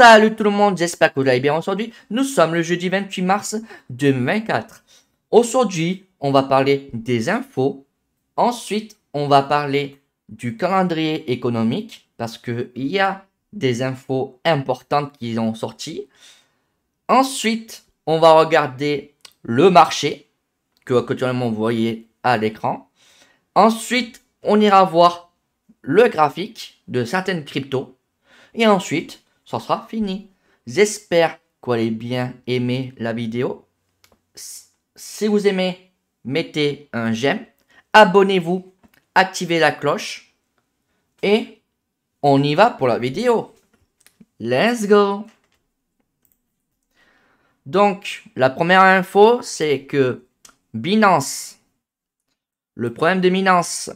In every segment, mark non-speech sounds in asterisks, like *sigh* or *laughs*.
Salut tout le monde, j'espère que vous allez bien aujourd'hui. Nous sommes le jeudi 28 mars 2024. Aujourd'hui, on va parler des infos. Ensuite, on va parler du calendrier économique parce qu'il y a des infos importantes qui ont sorti. Ensuite, on va regarder le marché que actuellement vous voyez à l'écran. Ensuite, on ira voir le graphique de certaines cryptos. Et ensuite, ça sera fini. J'espère que vous bien aimé la vidéo. Si vous aimez, mettez un j'aime, abonnez-vous, activez la cloche et on y va pour la vidéo. Let's go Donc, la première info, c'est que Binance, le problème de Binance,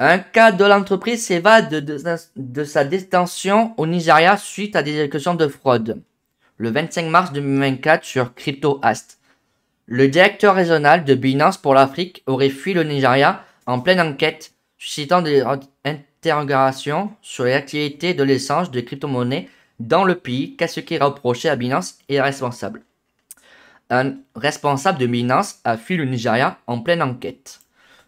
un cas de l'entreprise s'évade de, sa détention au Nigeria suite à des accusations de fraude. Le 25 mars 2024 sur CryptoAst. Le directeur régional de Binance pour l'Afrique aurait fui le Nigeria en pleine enquête, suscitant des interrogations sur les activités de l'échange de crypto-monnaies dans le pays, quest ce qui est reproché à Binance et responsable. Un responsable de Binance a fui le Nigeria en pleine enquête.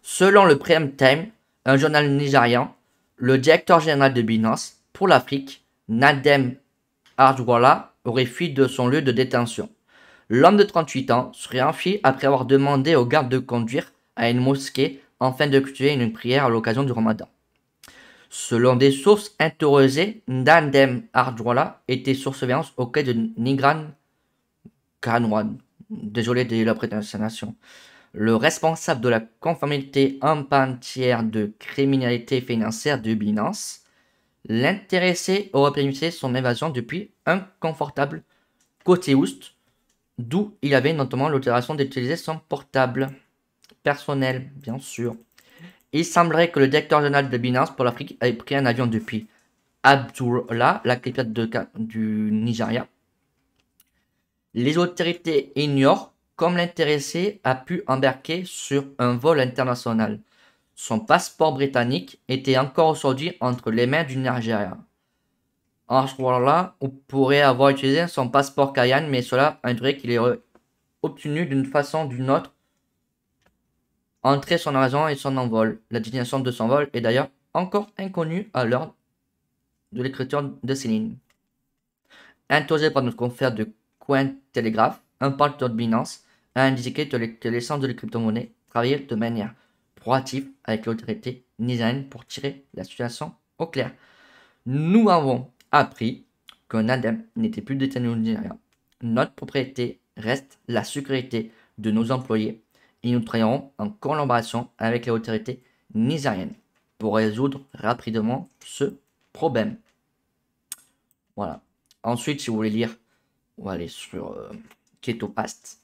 Selon le Prime Time, un journal nigérian, le directeur général de Binance pour l'Afrique, Nandem Arjwala, aurait fui de son lieu de détention. L'homme de 38 ans serait enfui après avoir demandé aux gardes de conduire à une mosquée afin cultiver une prière à l'occasion du ramadan. Selon des sources interrogées, Nandem Arjwala était sur surveillance au quai de Nigran Kanwan. Désolé de la prétention le responsable de la conformité en entière de criminalité financière de Binance. L'intéressé aurait planifié son évasion depuis un confortable côté Oust, d'où il avait notamment l'autorisation d'utiliser son portable personnel, bien sûr. Il semblerait que le directeur général de Binance pour l'Afrique ait pris un avion depuis Abdullah, la capitale du Nigeria. Les autorités ignorent comme l'intéressé a pu embarquer sur un vol international. Son passeport britannique était encore aujourd'hui entre les mains du Nigeria. En ce moment-là, on pourrait avoir utilisé son passeport Cayenne, mais cela indiquerait qu'il est obtenu d'une façon ou d'une autre entrer son raison et son envol. La destination de son vol est d'ailleurs encore inconnue à l'heure de l'écriture de ces lignes. Interrogé par notre confrère de Coin un parle de Binance, a indiqué que l'essence de la crypto-monnaies travaillait de manière proactive avec l'autorité nigérienne pour tirer la situation au clair. Nous avons appris que Nadem n'était plus détenu au Nigeria. Notre propriété reste la sécurité de nos employés et nous travaillerons en collaboration avec les autorités pour résoudre rapidement ce problème. Voilà. Ensuite, si vous voulez lire, on va aller sur euh, KetoPast.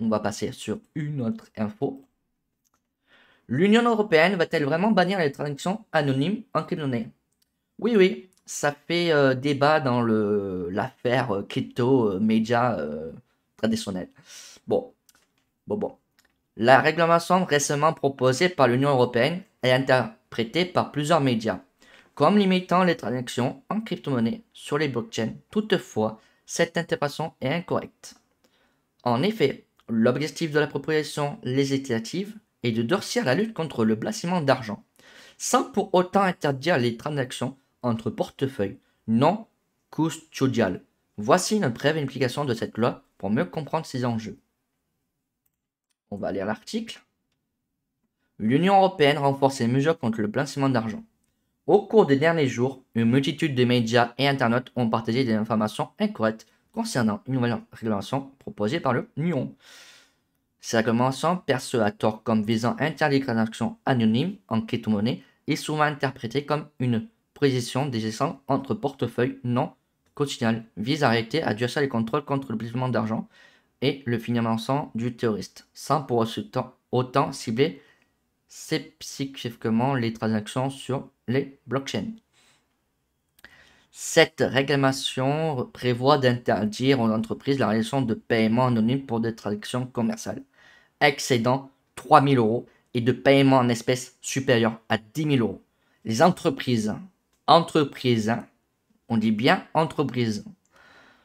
On va passer sur une autre info. L'Union européenne va-t-elle vraiment bannir les transactions anonymes en crypto-monnaie Oui, oui, ça fait euh, débat dans l'affaire euh, crypto euh, média traditionnelle. Bon, bon, bon. La réglementation récemment proposée par l'Union européenne est interprétée par plusieurs médias comme limitant les transactions en crypto-monnaie sur les blockchains. Toutefois, cette interprétation est incorrecte. En effet, L'objectif de l'appropriation législative est de durcir la lutte contre le blanchiment d'argent, sans pour autant interdire les transactions entre portefeuilles non custodiales. Voici une brève implication de cette loi pour mieux comprendre ses enjeux. On va lire l'article. L'Union européenne renforce ses mesures contre le blanchiment d'argent. Au cours des derniers jours, une multitude de médias et internautes ont partagé des informations incorrectes concernant une nouvelle réglementation proposée par le NUON. Cette réglementation perçue à tort comme visant à interdire les transactions anonymes en crypto-monnaie est souvent interprétée comme une position des entre portefeuilles non quotidiens vise à arrêter, à durcir les contrôles contre le blanchiment d'argent et le financement du terroriste, sans pour autant, autant cibler spécifiquement les transactions sur les blockchains. Cette réglementation prévoit d'interdire aux entreprises la réalisation de paiements anonymes pour des transactions commerciales excédant 3 000 euros et de paiements en espèces supérieurs à 10 000 euros. Les entreprises, entreprises, on dit bien entreprises.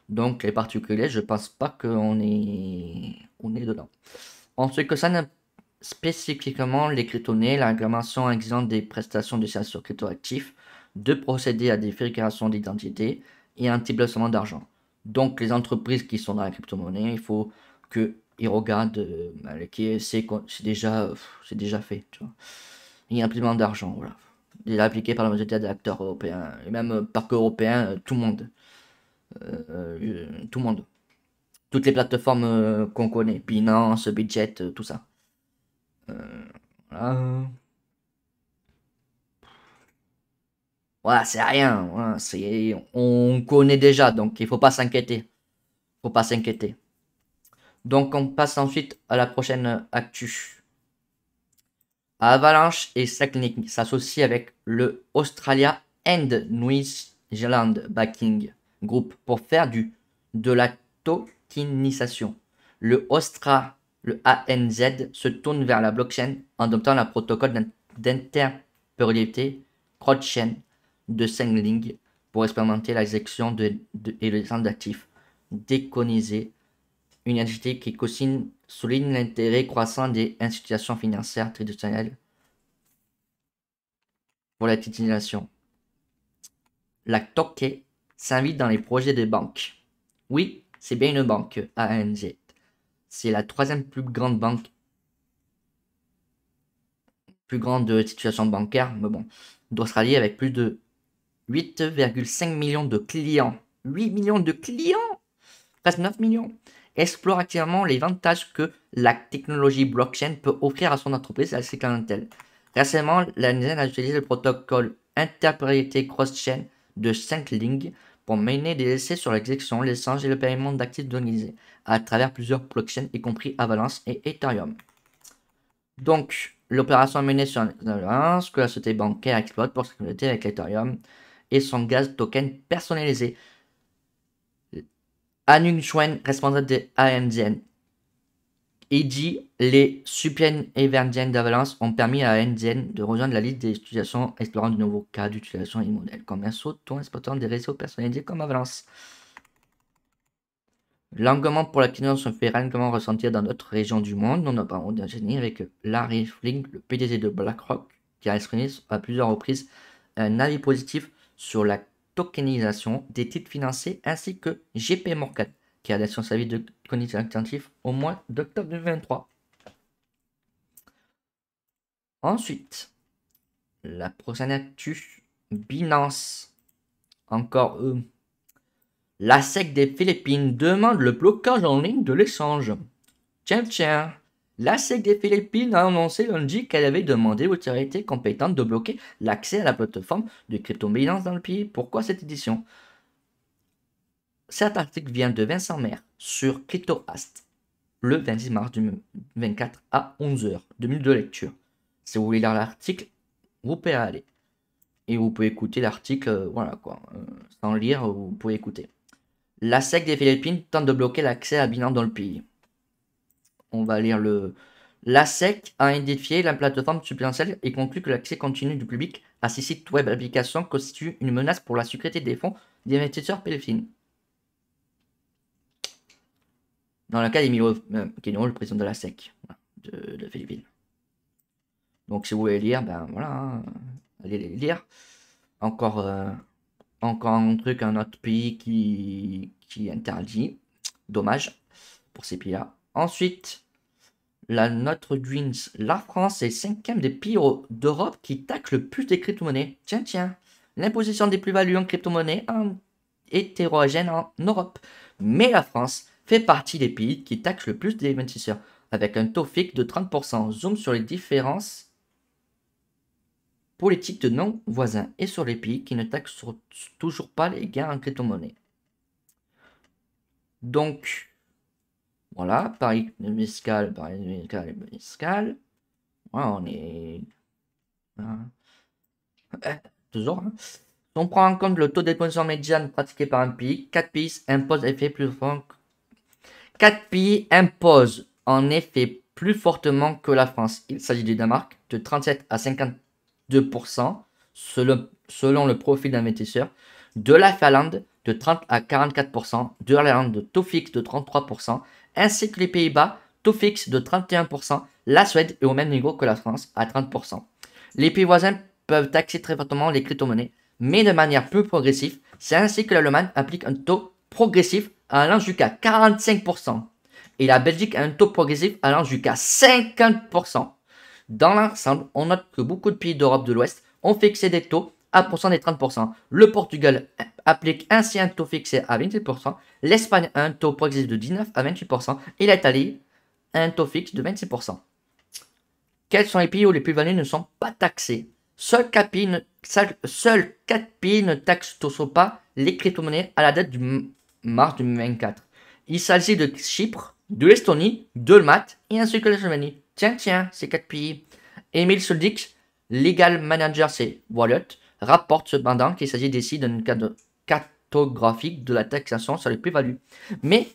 Donc les particuliers, je pense pas qu'on est, on est dedans. En ce qui concerne spécifiquement les crypto la réglementation exigeant des prestations de services sur crypto-actifs de procéder à des vérifications d'identité et un petit placement d'argent. Donc les entreprises qui sont dans la crypto-monnaie, il faut qu'ils regardent euh, c'est déjà, c'est déjà fait. Il y a un paiement d'argent, voilà. Il est appliqué par la majorité des acteurs européens, et même euh, par européen, euh, tout le monde. tout le monde. Toutes les plateformes qu'on connaît, Binance, Budget, tout ça. voilà. Voilà, c'est rien. Hein, on connaît déjà, donc il ne faut pas s'inquiéter. Il ne Faut pas s'inquiéter. Donc on passe ensuite à la prochaine actu. Avalanche et Sacknick s'associent avec le Australia and New Zealand Backing Group pour faire du de la tokenisation. Le Austra, le ANZ, se tourne vers la blockchain en adoptant un protocole d'interpériorité cross-chain de Singling pour expérimenter la de, et le centre d'actifs une entité qui souligne l'intérêt croissant des institutions financières traditionnelles pour la titillation. La Toké s'invite dans les projets des banques. Oui, c'est bien une banque, ANZ. C'est la troisième plus grande banque plus grande situation bancaire, mais bon, d'Australie avec plus de 8,5 millions de clients. 8 millions de clients Presque 9 millions explore actuellement les avantages que la technologie blockchain peut offrir à son entreprise et à ses clientèles. Récemment, la a utilisé le protocole Interpriorité Cross-Chain de 5 lignes pour mener des essais sur l'exécution, l'échange et le paiement d'actifs donnés à travers plusieurs blockchains, y compris Avalanche et Ethereum. Donc, l'opération menée sur Avalanche que la société bancaire exploite pour connecter avec Ethereum et son gaz token personnalisé. Anung Chuen, responsable de AMDN. Il dit les suppliants éverdiennes d'Avalance ont permis à NDN de rejoindre la liste des utilisations explorant de nouveaux cas d'utilisation modèles commerciaux, tout en exploitant des réseaux personnalisés comme Avalance. L'engouement pour la client se fait réellement ressentir dans d'autres régions du monde. Nous avons d'un génie avec Larry Fling, le PDG de BlackRock, qui a exprimé à plusieurs reprises un avis positif sur la tokenisation des titres financiers ainsi que GP qui a laissé son service de cognition attentif au mois d'octobre 2023. Ensuite, la prochaine actu, Binance. Encore eux. La SEC des Philippines demande le blocage en ligne de l'échange. Tiens, tiens. La SEC des Philippines a annoncé lundi qu'elle avait demandé aux autorités compétentes de bloquer l'accès à la plateforme de crypto-Binance dans le pays. Pourquoi cette édition Cet article vient de Vincent Maire sur CryptoAst le 26 mars 2024 à 11h, minutes de lecture. Si vous voulez lire l'article, vous pouvez aller. Et vous pouvez écouter l'article, euh, voilà quoi. Euh, sans lire, vous pouvez écouter. La SEC des Philippines tente de bloquer l'accès à Binance dans le pays on va lire le. L'ASEC a identifié la plateforme supplémentaire et conclut que l'accès continu du public à ces sites web applications constitue une menace pour la sécurité des fonds des investisseurs pédophiles. Dans le cas d'Emilio euh, Kenyon, le président de la SEC de, de Philippines. Donc si vous voulez lire, ben voilà, hein, allez lire. Encore, euh, encore un truc, un autre pays qui, qui interdit. Dommage pour ces pays-là. Ensuite, la, notre la France est cinquième des pays d'Europe qui taxe le plus des crypto-monnaies. Tiens, tiens. L'imposition des plus-values en crypto-monnaies hein, hétérogène en Europe. Mais la France fait partie des pays qui taxent le plus des investisseurs, avec un taux fixe de 30%. Zoom sur les différences politiques de nos voisins et sur les pays qui ne taxent toujours pas les gains en crypto-monnaie. Donc, voilà, paris mescal, Paris, par on est... Hein. Eh, toujours. Hein. on prend en compte le taux d'exposition médiane pratiqué par un pays, 4 pays imposent effet plus fort. 4 pays imposent en effet plus fortement que la France. Il s'agit du Danemark, de 37 à 52% selon, selon le profil d'investisseur, de la Finlande, de 30 à 44%, de l'Irlande de taux fixe de 33%, ainsi que les Pays-Bas, taux fixe de 31%, la Suède est au même niveau que la France à 30%. Les pays voisins peuvent taxer très fortement les crypto-monnaies, mais de manière plus progressive. C'est ainsi que l'Allemagne applique un taux progressif allant jusqu'à 45%. Et la Belgique a un taux progressif allant jusqu'à 50%. Dans l'ensemble, on note que beaucoup de pays d'Europe de l'Ouest ont fixé des taux à pourcent des 30%. Le Portugal applique ainsi un taux fixé à 27%. L'Espagne a un taux progressif de 19 à 28% et l'Italie a un taux fixe de 26%. Quels sont les pays où les plus-values ne sont pas taxées Seuls 4 pays, ne taxent tous pas les crypto-monnaies à la date du mars 2024. Il s'agit de Chypre, de l'Estonie, de Malte et ainsi que la Slovénie. Tiens, tiens, ces 4 pays. emile Soldic, legal manager c'est Wallet, rapporte cependant qu'il s'agit d'ici d'un cas de 4 graphique de la taxation sur les plus-values, mais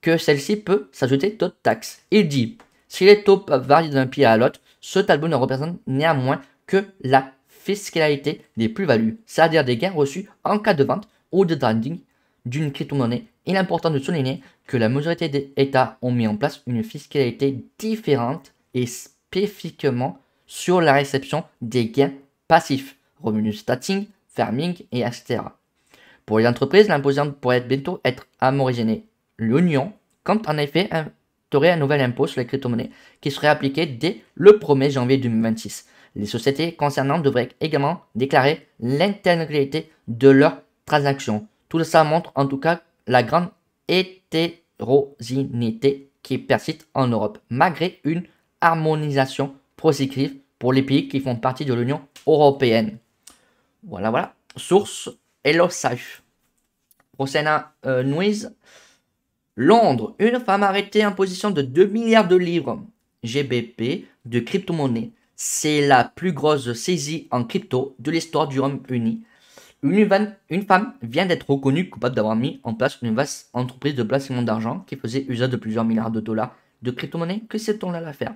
que celle-ci peut s'ajouter d'autres taxes. Il dit, si les taux varient d'un pays à l'autre, ce tableau ne représente néanmoins que la fiscalité des plus-values, c'est-à-dire des gains reçus en cas de vente ou de trading d'une crypto-monnaie. Il est important de souligner que la majorité des États ont mis en place une fiscalité différente et spécifiquement sur la réception des gains passifs, revenus stating, farming et etc. Pour les entreprises, l'imposition pourrait bientôt être amérinée. L'Union compte en effet aurait un nouvel impôt sur les crypto-monnaies qui serait appliqué dès le 1er janvier 2026. Les sociétés concernant devraient également déclarer l'intégralité de leurs transactions. Tout ça montre en tout cas la grande hétérosinité qui persiste en Europe, malgré une harmonisation prosécrive pour les pays qui font partie de l'Union européenne. Voilà, voilà. Source Elosage. Procéna euh, Londres, une femme arrêtée en position de 2 milliards de livres GBP de crypto-monnaie. C'est la plus grosse saisie en crypto de l'histoire du Royaume-Uni. Une, femme vient d'être reconnue coupable d'avoir mis en place une vaste entreprise de placement d'argent qui faisait usage de plusieurs milliards de dollars de crypto-monnaie. Que sait-on là l'affaire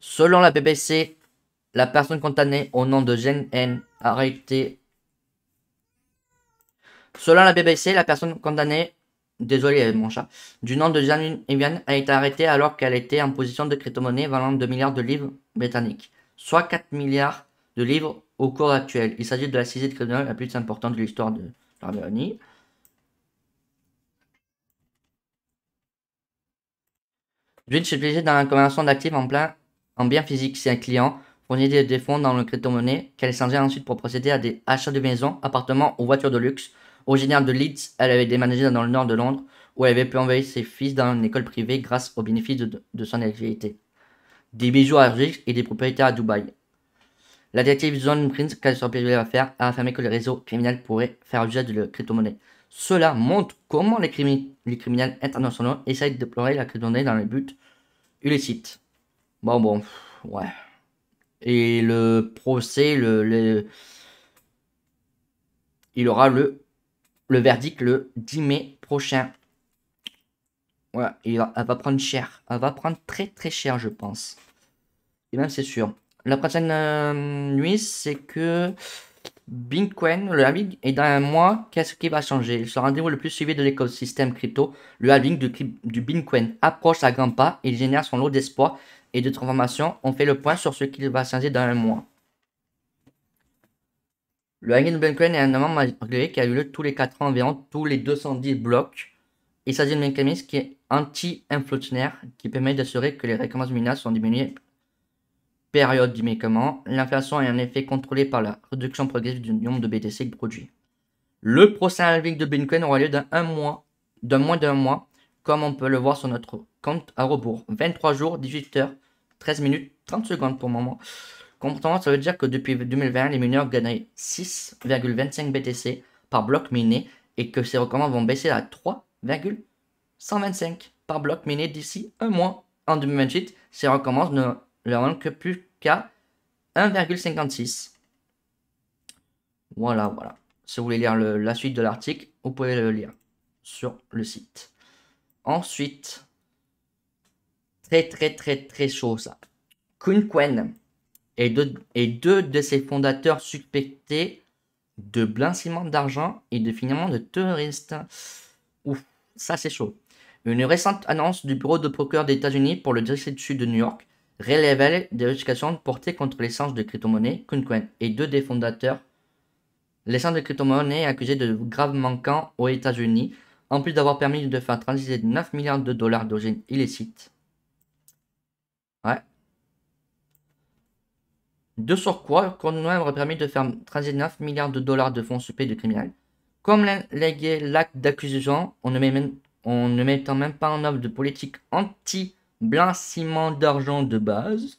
Selon la BBC, la personne condamnée au nom de Zhen N, arrêtée Selon la BBC, la personne condamnée, désolé euh, mon chat, du nom de Janine Evian a été arrêtée alors qu'elle était en position de crypto-monnaie valant 2 milliards de livres britanniques, soit 4 milliards de livres au cours actuel. Il s'agit de la saisie de monnaies la plus importante de l'histoire de l'Arménie. s'est utilisée dans la conversion d'actifs en, plein, en bien physique. Si un client fournit des, fonds dans le crypto-monnaie qu'elle vient ensuite pour procéder à des achats de maisons, appartements ou voitures de luxe, général de Leeds, elle avait déménagé dans le nord de Londres, où elle avait pu envoyer ses fils dans une école privée grâce aux bénéfices de, son activité. Des bijoux à risque et des propriétaires à Dubaï. La directive John Prince, qu'elle de l'affaire, a affirmé que les réseaux criminels pourraient faire usage de la crypto-monnaie. Cela montre comment les, criminels internationaux essayent de déplorer la crypto-monnaie dans les buts illicites. Bon, bon, ouais. Et le procès, le... il aura le le verdict le 10 mai prochain. Voilà, il va prendre cher. Elle va prendre très très cher, je pense. Et même, c'est sûr. La prochaine euh, nuit, c'est que Bing le halving, et dans un mois, qu'est-ce qui va changer Ce rendez-vous le plus suivi de l'écosystème crypto, le halving du, du approche à grands pas il génère son lot d'espoir et de transformation. On fait le point sur ce qu'il va changer dans un mois. Le de Bitcoin est un amendement malgré qui a eu lieu tous les 4 ans environ, tous les 210 blocs. Il s'agit d'une mécanisme qui est anti-inflationnaire, qui permet d'assurer que les récompenses minimales sont diminuées période du mécanisme. L'inflation est en effet contrôlée par la réduction progressive du nombre de BTC produits. Le procès de Bitcoin aura lieu dans un mois, d'un moins d'un mois, comme on peut le voir sur notre compte à rebours. 23 jours, 18 h 13 minutes, 30 secondes pour le moment ça veut dire que depuis 2020, les mineurs gagneraient 6,25 BTC par bloc miné et que ces recommandes vont baisser à 3,125 par bloc miné d'ici un mois. En 2028, ces recommandes ne leur rendent que plus qu'à 1,56. Voilà, voilà. Si vous voulez lire la suite de l'article, vous pouvez le lire sur le site. Ensuite, très très très très chaud ça. Kunquen, et deux, de ses fondateurs suspectés de blanchiment d'argent et de financement de terroristes. Ouf, ça c'est chaud. Une récente annonce du bureau de procureur des États-Unis pour le district sud de New York révèle des accusations portées contre l'essence de crypto-monnaie Kunquen et deux des fondateurs. L'essence de crypto-monnaie est accusée de graves manquants aux États-Unis, en plus d'avoir permis de faire transiter 9 milliards de dollars d'origine illicite De surcroît, Cornouaille aurait permis de faire 39 milliards de dollars de fonds suppléés de criminels. Comme légué l'acte d'accusation, on, on ne mettant même pas en œuvre de politique anti-blanchiment d'argent de base,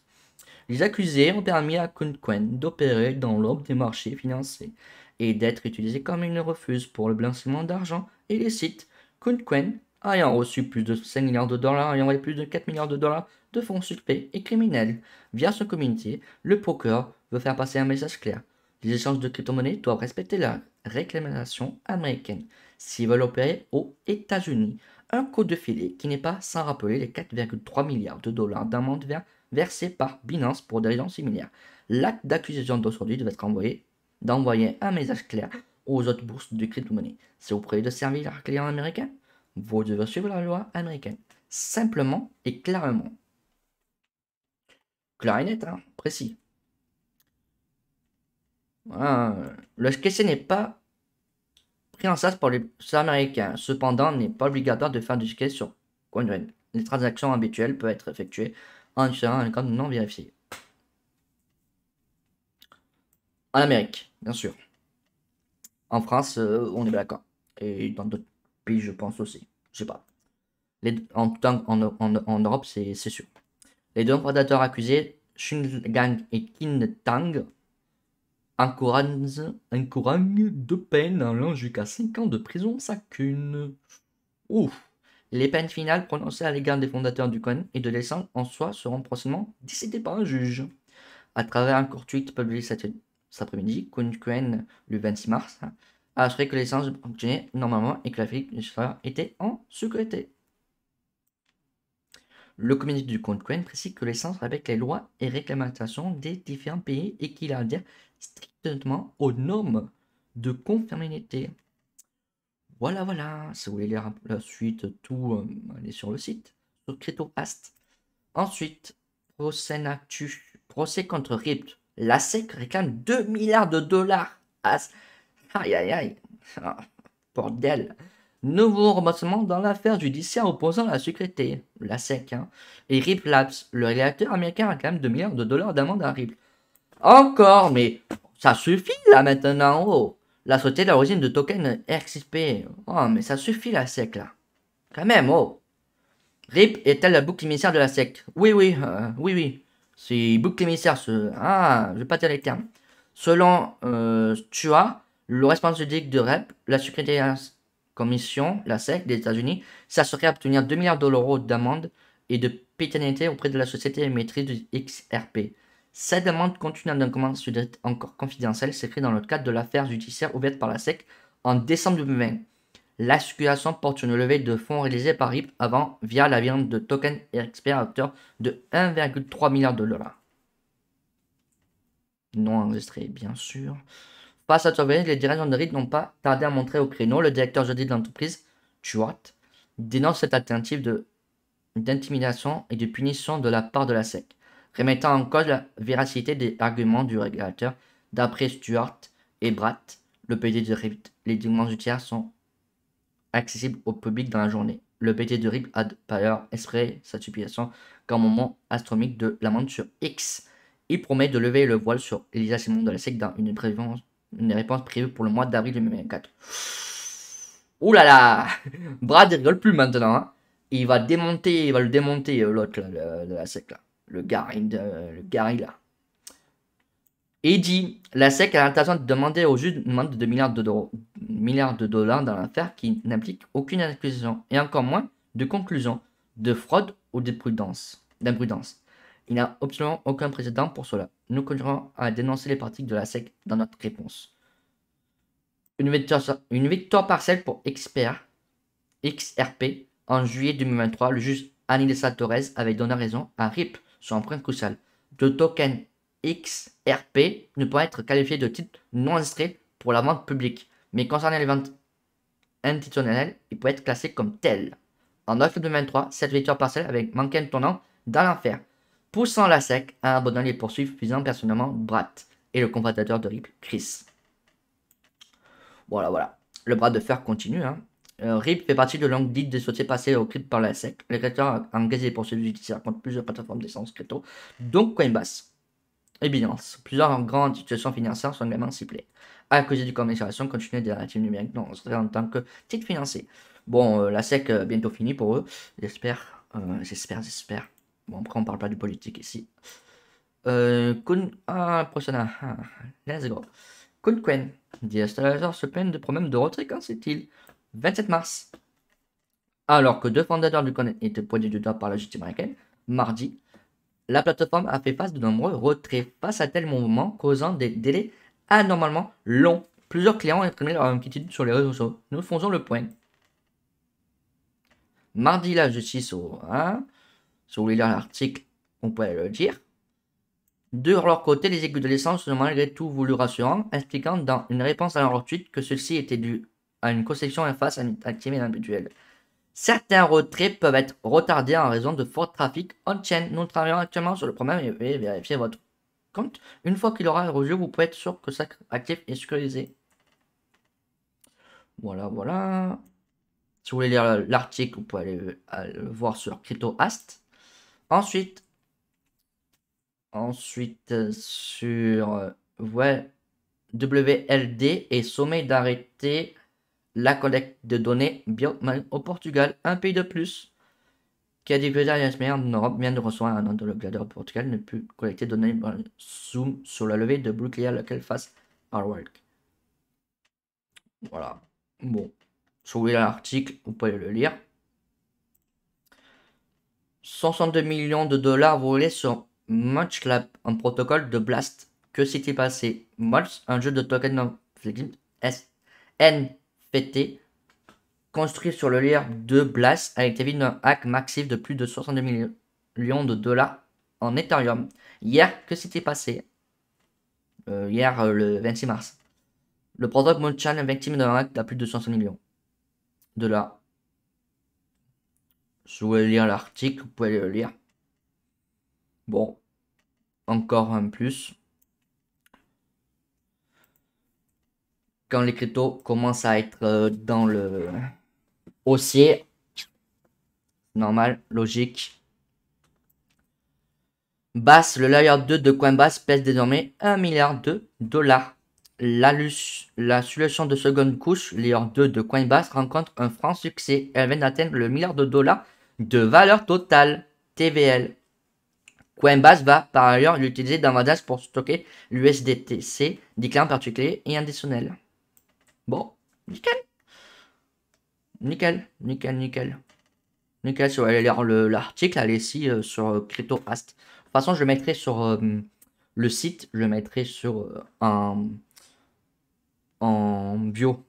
les accusés ont permis à kunquen d'opérer dans l'aube des marchés financiers et d'être utilisé comme une refuse pour le blanchiment d'argent illicite. Kunkwen ayant reçu plus de 5 milliards de dollars, ayant plus de 4 milliards de dollars fonds suspects et criminels. Via ce communiqué, le procureur veut faire passer un message clair. Les échanges de crypto-monnaies doivent respecter la réclamation américaine s'ils veulent opérer aux États-Unis. Un code de filet qui n'est pas sans rappeler les 4,3 milliards de dollars d'amende versés par Binance pour des raisons similaires. L'acte d'accusation d'aujourd'hui doit être envoyé d'envoyer un message clair aux autres bourses de crypto-monnaie. C'est auprès de servir leurs clients américains. Vous devez suivre la loi américaine, simplement et clairement clarinette, hein, précis. Voilà. Euh, le caisset n'est pas pris en sas pour les Américains. Cependant, n'est pas obligatoire de faire du questions sur Les transactions habituelles peut être effectuées en utilisant un compte non vérifié. En Amérique, bien sûr. En France, euh, on est d'accord. Et dans d'autres pays, je pense aussi. Je sais pas. Les, en, en, en Europe, c'est sûr. Les deux fondateurs accusés, Shun Gang et Kin Tang, deux de peine allant jusqu'à 5 ans de prison chacune. Ouf Les peines finales prononcées à l'égard des fondateurs du Coin et de l'essence en soi seront prochainement décidées par un juge. À travers un court tweet publié cet, après-midi, Kun Kuen, le 26 mars, a assuré que l'essence fonctionnait normalement et que la fille était en sécurité. Le communiqué du compte Cohen précise que l'essence avec les lois et réglementations des différents pays et qu'il adhère strictement aux normes de conformité. Voilà, voilà. Si vous voulez lire la suite, tout, euh, allez sur le site, sur CryptoPast. Ensuite, procès procès contre Ript. La SEC réclame 2 milliards de dollars. Aïe, aïe, aïe. *laughs* bordel. Nouveau remboursement dans l'affaire judiciaire opposant la sécurité, la SEC, hein. et Rip Labs. Le réacteur américain a quand même 2 milliards de dollars d'amende à Rip. Encore, mais ça suffit là maintenant, oh La société d'origine de token RXP. Oh, mais ça suffit la SEC là. Quand même, oh Rip est-elle la boucle émissaire de la SEC Oui, oui, euh, oui, oui. C'est boucle émissaire ce. Ah, je vais pas dire les termes. Selon euh, Tua, le responsable juridique de RIP, la sécurité commission, la SEC des États-Unis, s'assurait à obtenir 2 milliards d'euros d'amende et de pétanité auprès de la société émettrice du XRP. Cette demande continue d'un document encore confidentiel s'écrit dans le cadre de l'affaire judiciaire ouverte par la SEC e en décembre 2020. situation porte une levée de fonds réalisée par RIP avant via la viande de tokens et expert de 1,3 milliard de dollars. Non enregistré, bien sûr. Face à surveiller, les dirigeants de RIP n'ont pas tardé à montrer au créneau le directeur jeudi de l'entreprise, Stuart, dénonce cette alternative d'intimidation et de punition de la part de la SEC, remettant en cause la véracité des arguments du régulateur. D'après Stuart et Bratt, le PD de RIP, les documents du tiers sont accessibles au public dans la journée. Le PD de RIP a par ailleurs exprimé sa supplication qu'en moment astronomique de l'amende sur X. Il promet de lever le voile sur Elisa Simon de la SEC dans une prévention une réponse prévue pour le mois d'avril 2024. Ouh là là Brad rigole plus maintenant. Hein. Il va démonter, il va le démonter euh, l'autre de la sec là. Le gars, le Gary là. dit, la SEC a l'intention de demander au juge une demande de milliards de, milliards de dollars dans l'affaire qui n'implique aucune accusation et encore moins de conclusion de fraude ou d'imprudence. Il n'a absolument aucun précédent pour cela. Nous continuerons à dénoncer les pratiques de la SEC dans notre réponse. Une victoire, une partielle pour expert, XRP. En juillet 2023, le juge Anilessa Torres avait donné raison à RIP sur un point crucial. Le token XRP ne peut être qualifié de titre non inscrit pour la vente publique, mais concernant les ventes institutionnelles, il peut être classé comme tel. En octobre 2023, cette victoire partielle avait manqué un tournant dans l'enfer poussant la sec à abandonner les poursuites, visant personnellement Brat et le confrontateur de Rip, Chris. Voilà, voilà. Le bras de fer continue. Hein. Euh, Rip fait partie de l'angle dite des sociétés passées au crip par la SEC. Les créateurs a engagé les poursuites judiciaires contre plusieurs plateformes d'essence crypto, donc Coinbase et Binance. Plusieurs grandes institutions financières sont également ciblées. À cause du commercialisation continue des relatives numériques non en tant que titre financier. Bon, euh, la SEC, bientôt fini pour eux. J'espère, euh, j'espère, j'espère. Bon, après, on parle pas du politique ici. Euh, kun... Ah, prochaine. Ah, let's go. Kun dit se plaignent de problèmes de retrait quand c'est-il 27 mars. Alors que deux fondateurs du Connect étaient pointés du doigt par la justice américaine, mardi, la plateforme a fait face de nombreux retraits face à tel mouvement, causant des délais anormalement longs. Plusieurs clients ont exprimé leur inquiétude sur les réseaux sociaux. Nous faisons le point. Mardi, la justice au... Hein, si vous voulez lire l'article, on peut le dire. De leur côté, les équipes de l'essence sont malgré tout voulu rassurant, expliquant dans une réponse à leur tweet que ceci était dû à une conception face à et Certains retraits peuvent être retardés en raison de fort trafic on-chain. Nous travaillons actuellement sur le problème et vérifier votre compte. Une fois qu'il aura reçu, vous pouvez être sûr que ça actif est sécurisé. Voilà, voilà. Si vous voulez lire l'article, vous pouvez aller le voir sur CryptoAst. Ensuite, ensuite euh, sur euh, WLD et sommet d'arrêter la collecte de données Biotman au Portugal, un pays de plus qui a diffusé la en Europe vient de recevoir un interlocuteur au Portugal ne plus collecter données Zoom sur la levée de Brooklyn laquelle face Work. Voilà. Bon, voulez l'article, vous pouvez le lire. 62 millions de dollars volés sur MatchLab, un protocole de Blast. Que s'était passé Munch, un jeu de token NFT, construit sur le lien de Blast, avec été d'un hack maxif de plus de 62 millions de dollars en Ethereum. Hier, que s'était passé euh, Hier, euh, le 26 mars. Le protocole Munchan est victime d'un hack à plus de 60 millions de dollars si vous voulez lire l'article, vous pouvez le lire. Bon, encore un plus. Quand les cryptos commencent à être euh, dans le haussier, normal, logique. Basse, le layer 2 de Coinbase pèse désormais 1 milliard de dollars. La, la solution de seconde couche, layer 2 de Coinbase, rencontre un franc succès. Elle vient d'atteindre le milliard de dollars de valeur totale, TVL. Coinbase va par ailleurs l'utiliser davantage pour stocker l'USDTC des clients particuliers et additionnel. Bon, nickel. Nickel, nickel, nickel. Nickel, si vous allez lire l'article, allez ici euh, sur euh, CryptoFast. De toute façon, je le mettrai sur euh, le site, je le mettrai sur un en bio.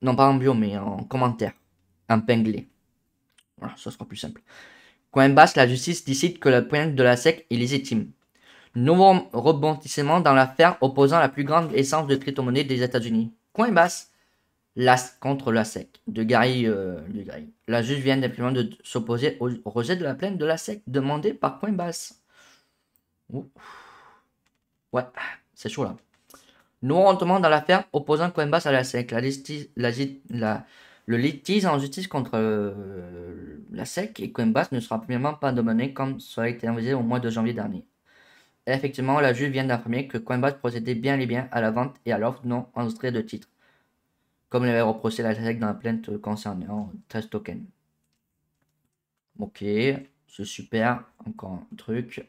Non, pas en bio, mais en commentaire pinglé Voilà, ce sera plus simple. Coin la justice décide que la plainte de la SEC est légitime. Nouveau rebondissement dans l'affaire opposant la plus grande essence de crypto-monnaie des États-Unis. Coin basse, contre la SEC de Gary, euh, Gary. La juge vient d'imprimer de s'opposer au rejet de la plainte de la SEC demandée par Coin basse. Ouais, c'est chaud là. Nouveau rebondissement dans l'affaire opposant basse à la SEC. La, la, la le litige en justice contre euh, la SEC et Coinbase ne sera premièrement pas demandé comme cela a été envisagé au mois de janvier dernier. effectivement, la juge vient d'affirmer que Coinbase procédait bien les biens à la vente et à l'offre non enregistrée de titres, comme l'avait reproché la SEC dans la plainte concernant Trust Token. Ok, c'est super, encore un truc.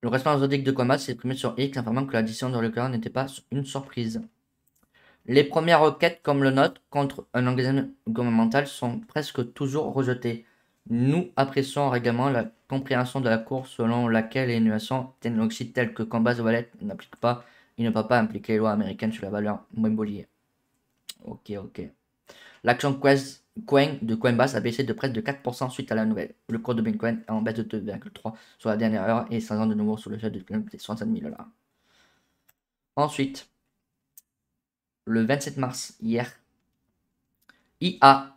Le responsable juridique de Coinbase s'est exprimé sur X informant que l'addition de cas n'était pas une surprise. Les premières requêtes comme le note, contre un organisme gouvernemental sont presque toujours rejetées. Nous apprécions également la compréhension de la Cour selon laquelle les innovations telle telles que Coinbase Wallet n'appliquent pas, il ne peut pas impliquer les lois américaines sur la valeur mobilière. Ok, ok. L'action Coin de Coinbase a baissé de près de 4% suite à la nouvelle. Le cours de Bitcoin est en baisse de 2,3 sur la dernière heure et ans de nouveau sur le seuil de 67 000 dollars. Ensuite, le 27 mars, hier. IA,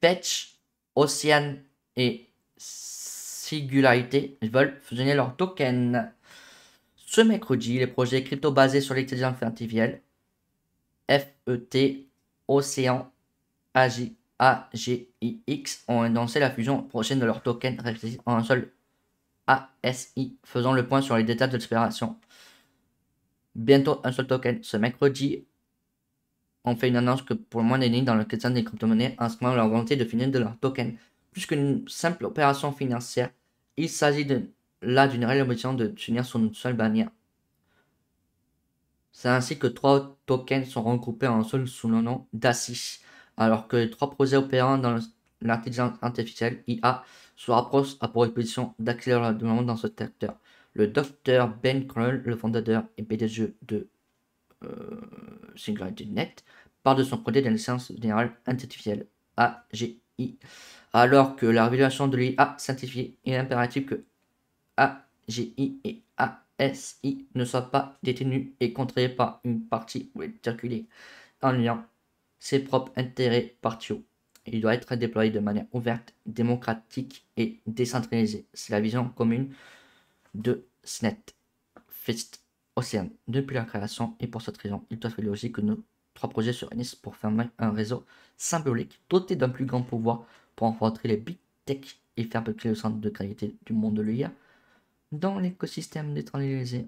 Fetch, Ocean et singularité veulent fusionner leurs tokens. Ce mercredi, les projets crypto basés sur l'intelligence artificielle FET, Ocean, AG, AGIX ont annoncé la fusion prochaine de leurs tokens en un seul ASI, faisant le point sur les détails de l'expiration. Bientôt un seul token ce mercredi on fait une annonce que pour le moins nids dans le question des crypto-monnaies, ce moment leur volonté de finir de leurs tokens. Plus qu'une simple opération financière, il s'agit là d'une réelle ambition de tenir sur une seule bannière. C'est ainsi que trois tokens sont regroupés en un seul sous le nom d'ASIS, alors que trois projets opérant dans l'intelligence artificielle IA se rapprochent à pour position d'accélérer le développement dans ce secteur. Le docteur Ben Krull, le fondateur et PDG e de euh, net part de son côté d'une licence générale artificielle AGI, alors que la révélation de l'IA scientifique est impératif que AGI et ASI ne soient pas détenus et contrôlés par une partie ou circulée en liant ses propres intérêts partiaux. Il doit être déployé de manière ouverte, démocratique et décentralisée. C'est la vision commune de SNET. Fist. Océan, depuis la création et pour cette raison, il doit être logique que nos trois projets se réunissent pour former un réseau symbolique doté d'un plus grand pouvoir pour rencontrer les big tech et faire créer le centre de gravité du monde de l'IA dans l'écosystème décentralisé.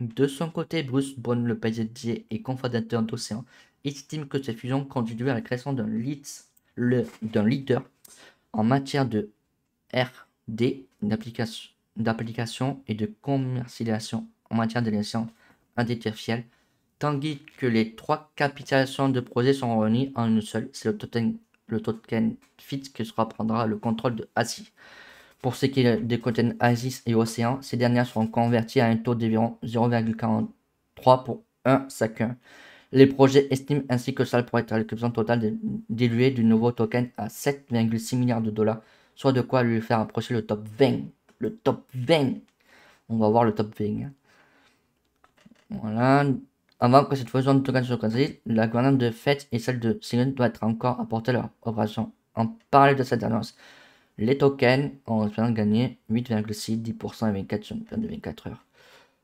De son côté, Bruce Brown, le paysager et confondateur d'Océan, estime que cette fusion conduit à la création d'un leader en matière de RD, d'application et de commercialisation en matière d'élections indéterfielles, tandis que les trois capitalisations de projet sont réunies en une seule. C'est le token, FIT qui sera reprendra le contrôle de ASI. Pour ce qui est des tokens ASIS et Océan, ces dernières seront converties à un taux d'environ 0,43 pour 1 chacun. Les projets estiment ainsi que ça pourrait être l'occupation totale diluée du nouveau token à 7,6 milliards de dollars, soit de quoi lui faire approcher le top 20. Le top 20 On va voir le top 20. Voilà. Avant que cette fois de tokens sur le la grande de FET et celle de doit être encore à leur opération. En parallèle de cette annonce, les tokens ont espérant gagner 8,6 10% et 24 sur de 24 heures.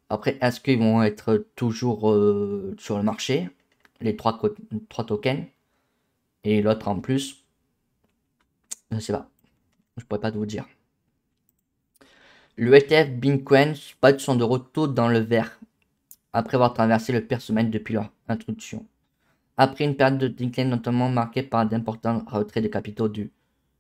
Après, est-ce qu'ils vont être toujours euh, sur le marché Les trois, trois tokens et l'autre en plus Je ne sais pas. Je pourrais pas vous dire. Le ETF Bitcoin spot sont de retour dans le vert après avoir traversé le pire semaine depuis leur introduction. Après une période de déclin notamment marquée par d'importants retraits de capitaux du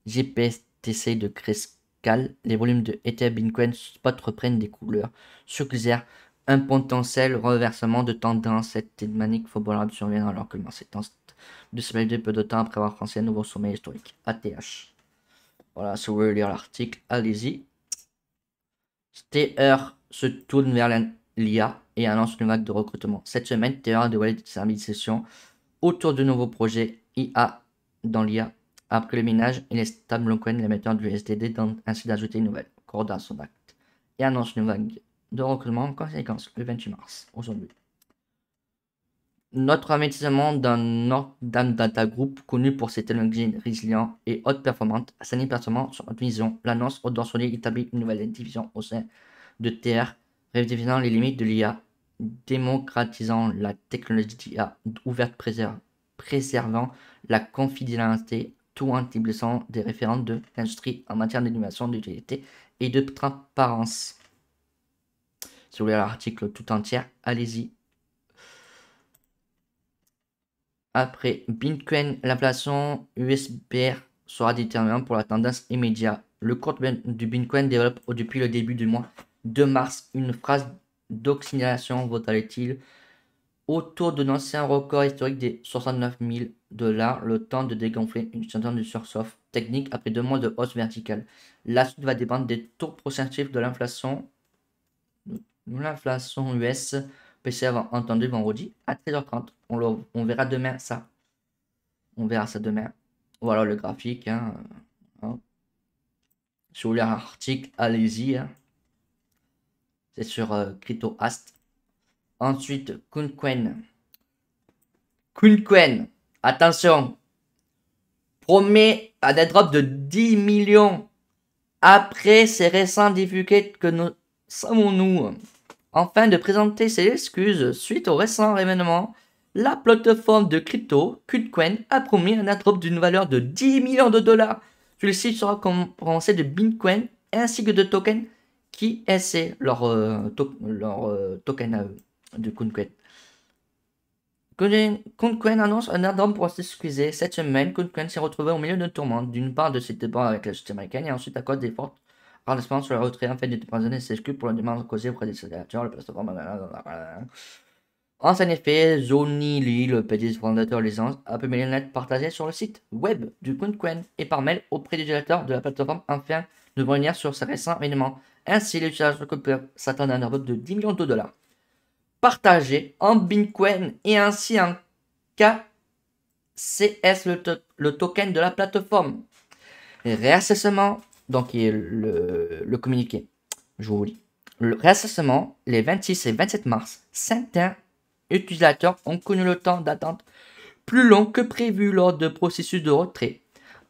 JPSTC de Crescal, les volumes de Ether Bitcoin Spot reprennent des couleurs, suggèrent un potentiel reversement de tendance. Cette manique favorable survient alors que lancé de se peu de temps après avoir franchi un nouveau sommet historique, ATH. Voilà, si vous voulez lire l'article, allez-y. Steer se tourne vers l'IA et annonce une vague de recrutement. Cette semaine, a dévoilé des Session autour de nouveaux projets IA dans l'IA. Après le minage, il est stable l'émetteur du SDD, dans, ainsi d'ajouter une nouvelle corde à son acte et annonce une vague de recrutement en conséquence le 28 mars, aujourd'hui. Notre investissement dans dame Data Group, connu pour ses technologies résilientes et haute performante, s'anime performant sur notre vision. L'annonce au établit une nouvelle division au sein de TR redéfinissant les limites de l'IA, démocratisant la technologie d'IA ouverte, préservant la confidentialité tout en établissant des référents de l'industrie en matière d'animation, d'utilité et de transparence. Si vous voulez l'article tout entier, allez-y. Après Bitcoin, l'inflation USBR sera déterminante pour la tendance immédiate. Le cours ben-, du Bitcoin développe depuis le début du mois 2 mars, une phrase d'oxygénation t il autour de l'ancien record historique des 69 000 dollars le temps de dégonfler une centaine de sursauf technique après deux mois de hausse verticale. La suite va dépendre des taux prospectifs de l'inflation l'inflation US PC avant entendu vendredi à 13h30. On, on, verra demain ça. On verra ça demain. Voilà le graphique. Sur Hein. hein. allez-y. Hein. C'est sur euh, crypto ast Ensuite, Kunquen. Kunquen, attention, promet un des drop de 10 millions après ces récents difficultés que nous sommes nous Enfin, de présenter ses excuses suite au récent événement, la plateforme de crypto, Kunquen, a promis un drop d'une valeur de 10 millions de dollars. Celui-ci sera compensé de Bitcoin ainsi que de tokens qui essaie leur, euh, euh, token à eux de Conquest. Conquest annonce un addendum pour s'excuser. Cette semaine, Conquest s'est retrouvé au milieu d'une tourmente, d'une part de ses débats avec la société américaine et ensuite à cause des fortes ralentissements sur la retraite en fait présenter ses excuses pour la demande causée auprès des sénateurs, le plateforme. En effet, Zoni Lee, le petit fondateur de un a publié une lettre partagée sur le site web du Kunquen et par mail auprès du directeur de la plateforme afin de revenir sur ses récents événements. Ainsi, les charges peuvent s'attendent à un enveloppe de 10 millions de dollars. Partagé en Bitcoin et ainsi en KCS, le, token de la plateforme. Réassessement, donc le, communiqué, je vous lis. Le réassessement, les 26 et 27 mars, certains utilisateurs ont connu le temps d'attente plus long que prévu lors de processus de retrait.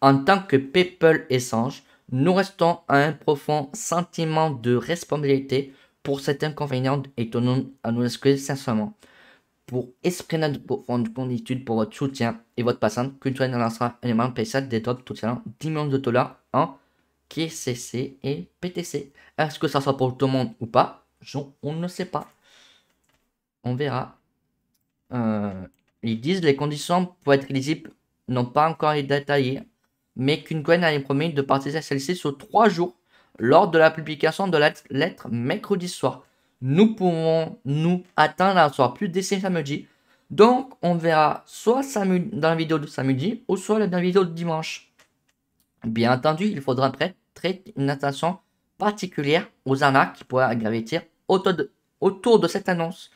En tant que PayPal Sange. Nous restons à un profond sentiment de responsabilité pour cet inconvénient et tenons à nous excuser sincèrement. Pour exprimer notre profonde gratitude pour votre soutien et votre patience, nous lancera un élément spécial des drogues totalement 10 millions de dollars en KCC et PTC. Est-ce que ça sera pour tout le monde ou pas On ne sait pas. On verra. Euh, ils disent les conditions pour être lisibles n'ont pas encore été détaillées mais qu'une a promis de participer à celle-ci sur trois jours lors de la publication de la lettre mercredi soir. Nous pouvons nous atteindre un soir plus décès samedi. Donc, on verra soit dans la vidéo de samedi ou soit dans la vidéo de dimanche. Bien entendu, il faudra prêter une attention particulière aux arnaques qui pourraient aggraver autour de, autour de cette annonce.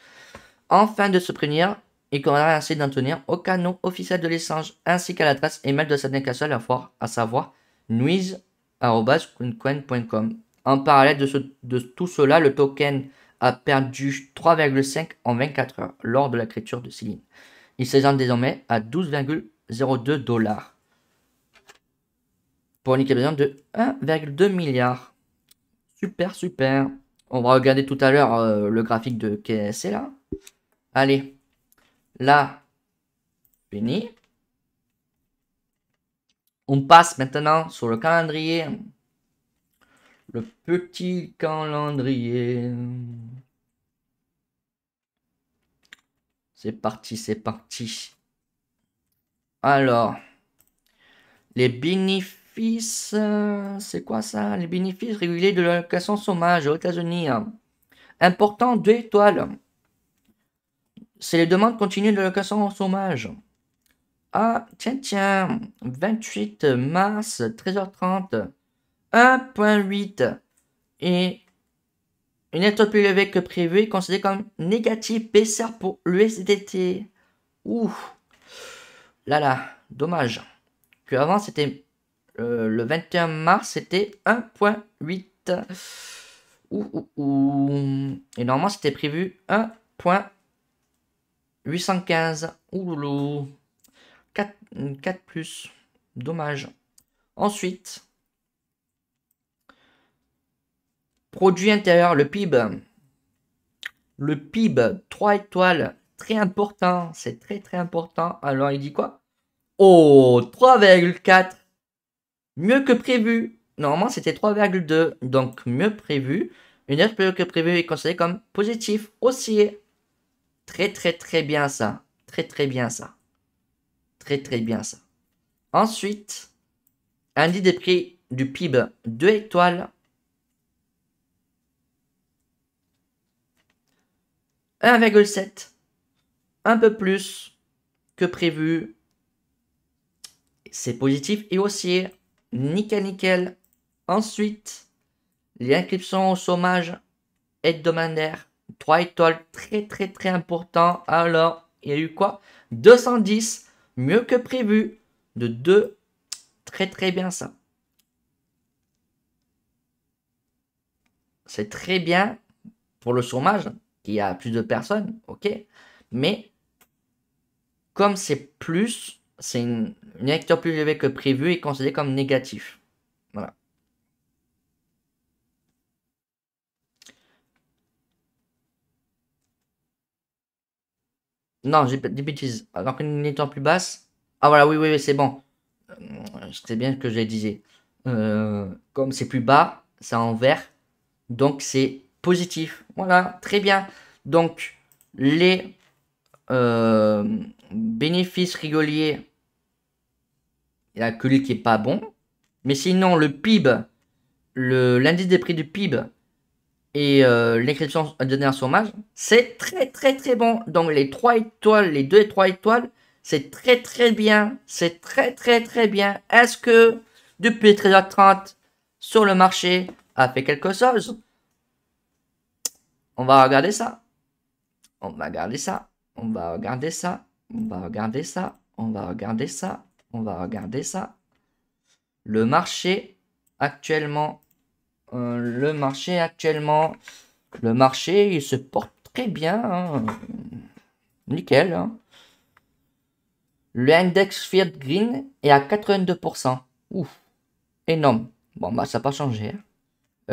Enfin, de se prévenir il qu'on ainsi d'en tenir au canon officiel de l'échange ainsi qu'à l'adresse email de cette Castle, à, savoir nuiz.com En parallèle de, de, tout cela, le token a perdu 3,5 en 24 heures lors de l'écriture de Céline. Il s'élève désormais à 12,02 dollars pour une capitalisation de 1,2 milliard. Super, super. On va regarder tout à l'heure euh, le graphique de KSC là. Allez, Là, fini. On passe maintenant sur le calendrier. Le petit calendrier. C'est parti, c'est parti. Alors, les bénéfices, c'est quoi ça Les bénéfices réguliers de l'allocation chômage aux États-Unis. Important, deux étoiles c'est les demandes continues de location au chômage. Ah, tiens, tiens, 28 mars, 13h30, 1.8 et une lettre plus élevée que prévu est considérée comme négative PCR pour l'USDT. Ouh, là là, dommage. Que avant c'était euh, le 21 mars, c'était 1.8. Ouh, ouh, ouh. Et normalement c'était prévu 1.8. 815. Ouloulou. 4, 4 euh, plus. Dommage. Ensuite, produit intérieur, le PIB. Le PIB, 3 étoiles, très important, c'est très très important. Alors il dit quoi Oh, 3,4. Mieux que prévu. Normalement c'était 3,2, donc mieux prévu. Une heure plus que prévu est considérée comme positif, aussi. Très très très bien ça. Très très bien ça. Très très bien ça. Ensuite, indice des prix du PIB 2 étoiles. « 1,7 un peu plus que prévu. C'est positif et aussi Nickel, nickel. Ensuite, les inscriptions au chômage hebdomadaire. 3 étoiles, très très très important. Alors, il y a eu quoi 210, mieux que prévu, de 2. Très très bien ça. C'est très bien pour le chômage, qui y a plus de personnes, ok Mais comme c'est plus, c'est une, une plus élevée que prévu et considéré comme négatif. Non, j'ai des bêtises. Alors qu'une étant plus basse. Ah voilà, oui, oui, c'est bon. Euh, c'est bien ce que je disais. Euh, comme c'est plus bas, c'est en vert. Donc c'est positif. Voilà, très bien. Donc les euh, bénéfices réguliers, il n'y a que lui qui est pas bon. Mais sinon, le PIB, l'indice des prix du PIB, et l'inscription a donné C'est très très très bon. Donc les 3 étoiles, les 2 et 3 étoiles, c'est très très bien. C'est très très très bien. Est-ce que depuis 13h30 sur le marché a fait quelque chose On va regarder ça. On va regarder ça. On va regarder ça. On va regarder ça. On va regarder ça. On va regarder ça. Le marché actuellement euh, le marché actuellement. Le marché, il se porte très bien. Hein. Nickel. Hein. Le index Fiat Green est à 82%. Ouf, énorme. Bon, bah, ça n'a pas changé. Hein.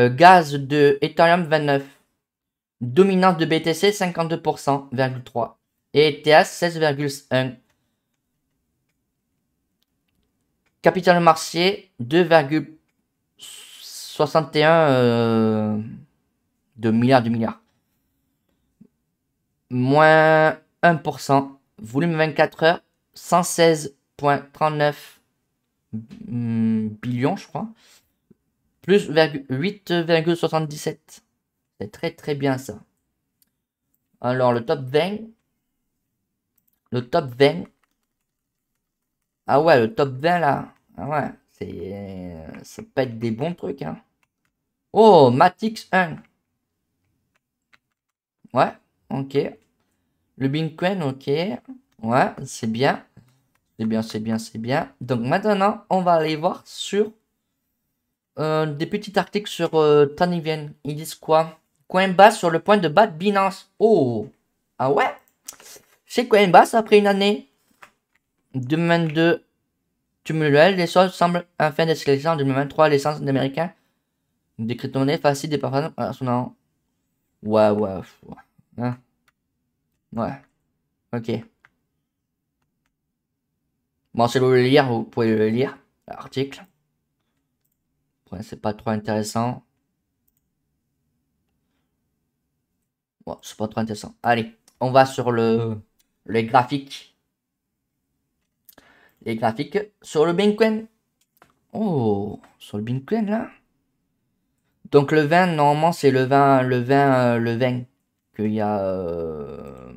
Euh, gaz de Ethereum 29. Dominance de BTC 52,3. Et ETH 16,1. Capital marché 2,1. 61 euh, de milliards de milliards. Moins 1%. Volume 24 heures. 116,39 mm, billions, je crois. Plus 8,77. C'est très très bien ça. Alors le top 20. Le top 20. Ah ouais, le top 20 là. Ah ouais, c'est. Euh, ça peut être des bons trucs. Hein. Oh, Matix 1. Ouais, ok. Le Bitcoin, ok. Ouais, c'est bien. C'est bien, c'est bien, c'est bien. Donc maintenant, on va aller voir sur euh, des petits articles sur euh, Vienne Ils disent quoi Coinbase sur le point de battre Binance. Oh Ah ouais C'est Coinbase, après une année 2022 22 les sols semblent un fin sélection 2023 l'essence d'Américains des crypto-monnaies des parfums à son nom. Ouais, ouais. Hein? Ouais. Ok. Bon, c'est le lire, vous pouvez le lire, l'article. c'est pas trop intéressant. Bon, c'est pas trop intéressant. Allez, on va sur le, les graphiques. Les graphiques sur le Bitcoin. Oh, sur le Bitcoin là. Donc le vin, normalement, c'est le vin, le vin, euh, le vin qu'il y a. Euh,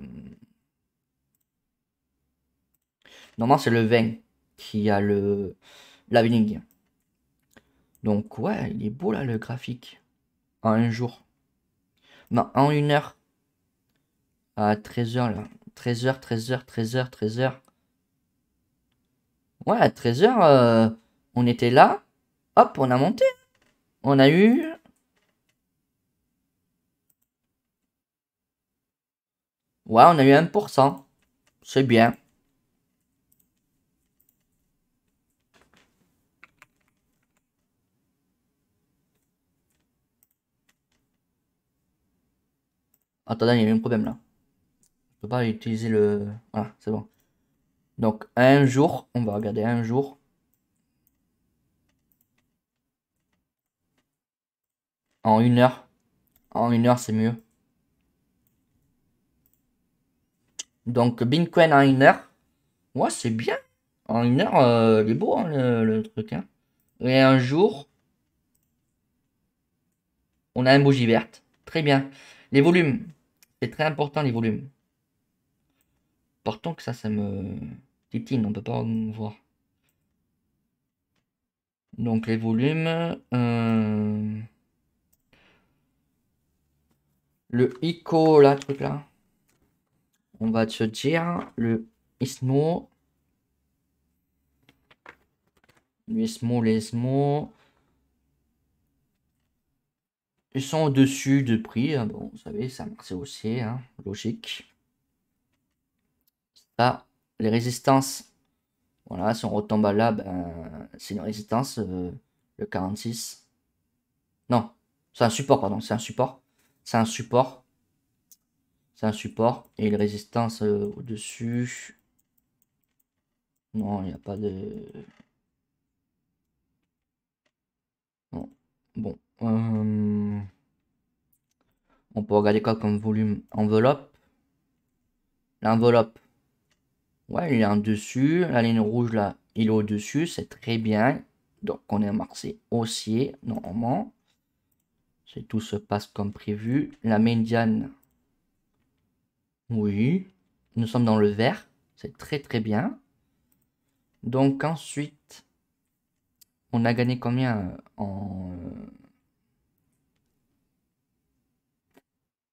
normalement, c'est le vin qui a le la Donc ouais, il est beau là le graphique. En un jour. Non, en une heure. À 13h là. 13h, 13h, 13h, 13h. Ouais, à 13h, euh, on était là. Hop, on a monté. On a eu Ouais, on a eu 1%. C'est bien. Attendez, il y a eu un problème là. Je peux pas utiliser le... Voilà, c'est bon. Donc, un jour, on va regarder un jour. En une heure. En une heure, c'est mieux. Donc Binquen en une heure. Moi c'est bien. En une heure, euh, il est beau hein, le, truc. Hein. Et un jour, on a un bougie verte. Très bien. Les volumes. C'est très important les volumes. Portons que ça, ça me titine. On peut pas voir. Donc les volumes. Euh, le ICO, là, truc là on va te dire le ismo. L'ismo, ISMO. Ils sont au-dessus de prix. Hein. Bon, vous savez, ça marche aussi, hein. logique. Ça, les résistances. Voilà, si on retombe à là, ben, c'est une résistance, euh, le 46. Non, c'est un support, pardon, c'est un support. C'est un support support. Et une résistance euh, au-dessus. Non, il n'y a pas de... Bon. Euh, on peut regarder quoi comme volume Enveloppe. L'enveloppe. Ouais, il est en dessus. La ligne rouge, là, il est au-dessus. C'est très bien. Donc, on est marqué haussier, normalement. C'est tout se passe comme prévu. La médiane, oui. Nous sommes dans le vert. C'est très très bien. Donc ensuite, on a gagné combien euh, en, euh,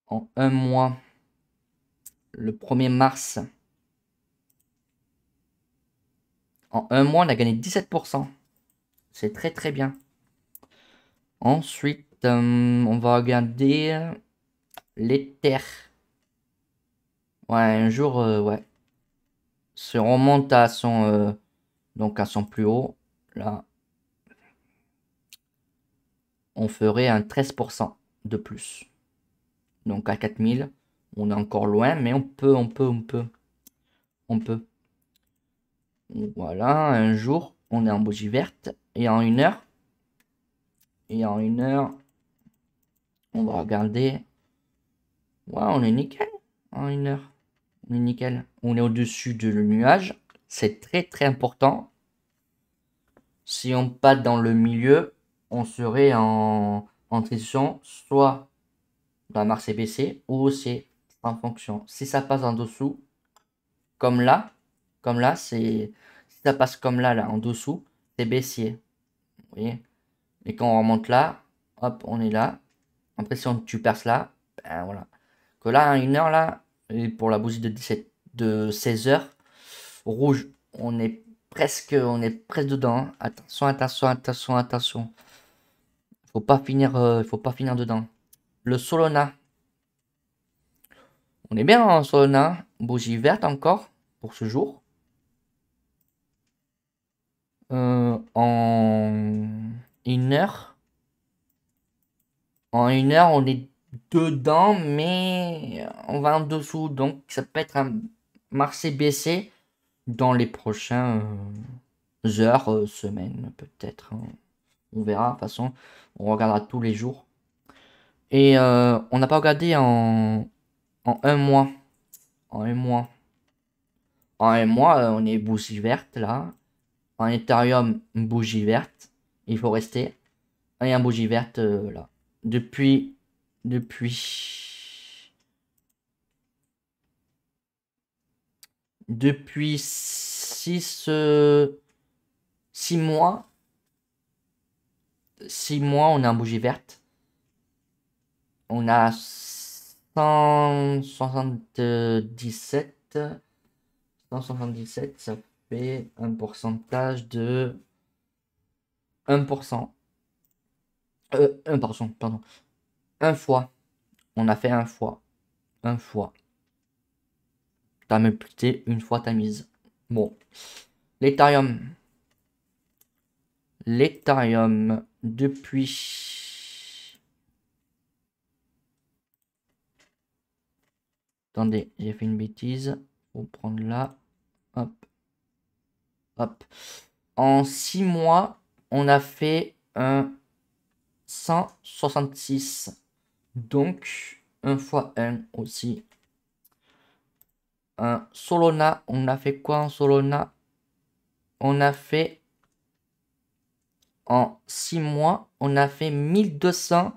en un mois Le 1er mars. En un mois, on a gagné 17%. C'est très très bien. Ensuite, euh, on va regarder les terres. Ouais, un jour, euh, ouais, ouais. Se remonte à son, euh, donc à son plus haut, là, on ferait un 13% de plus. Donc à 4000, on est encore loin, mais on peut, on peut, on peut. On peut. Voilà, un jour, on est en bougie verte. Et en une heure, et en une heure, on va regarder. Waouh, on est nickel en une heure nickel. On est au-dessus de le nuage. C'est très très important. Si on passe dans le milieu, on serait en, en transition soit dans la CBC ou aussi en fonction. Si ça passe en dessous, comme là, comme là, c'est si ça passe comme là, là, en dessous, c'est baissier. Et quand on remonte là, hop, on est là. Après, si tu perds là, ben voilà. Que là, une heure là, et pour la bougie de, 17, de 16 heures, rouge, on est presque, on est presque dedans. Hein. Attention, attention, attention, attention. Faut pas finir, euh, il faut pas finir dedans. Le Solona. On est bien en Solona. Bougie verte encore pour ce jour. Euh, en une heure. En une heure, on est dedans, mais euh, on va en dessous. Donc ça peut être un marché baissé dans les prochains euh, heures, euh, semaines peut-être. Hein. On verra, façon, on regardera tous les jours. Et on n'a pas regardé en, en un mois. En un mois. En un mois, on est bougie verte là. En Ethereum, bougie verte. Il faut rester. Et un bougie verte là. Depuis depuis depuis 6 6 euh, mois 6 mois on a un bougie verte on a 177 177 ça fait un pourcentage de 1% euh, 1% pardon un fois. On a fait un fois. Un fois. T'as multiplié une fois ta mise. Bon. L'Ethereum. L'Ethereum, depuis... Attendez, j'ai fait une bêtise. On prendre là. Hop. Hop. En six mois, on a fait un 166 donc, 1 fois 1 aussi. Un Solona, on a fait quoi en Solona On a fait, en 6 mois, on a fait 1207%.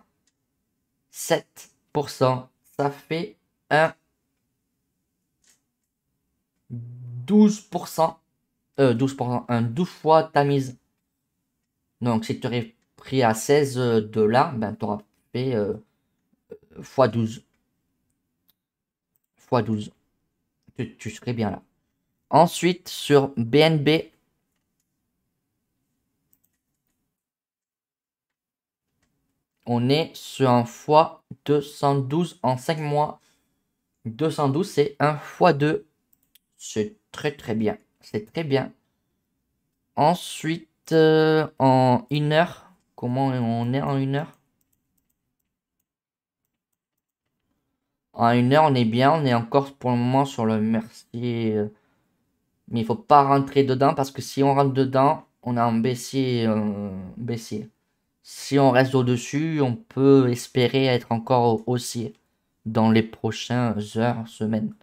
Ça fait un 12%, 12%, euh, un 12 fois ta mise. Donc, si tu aurais pris à 16 euh, dollars, ben, tu auras fait... Euh, x 12. x 12. Tu, serais bien là. Ensuite, sur BNB. On est sur un x 212 en 5 mois. 212, c'est 1 x 2. C'est très très bien. C'est très bien. Ensuite, euh, en une heure. Comment on est en une heure En une heure, on est bien. On est encore pour le moment sur le merci. Euh, mais il faut pas rentrer dedans parce que si on rentre dedans, on a un baissier. Euh, si on reste au-dessus, on peut espérer être encore haussier dans les prochaines heures, semaines.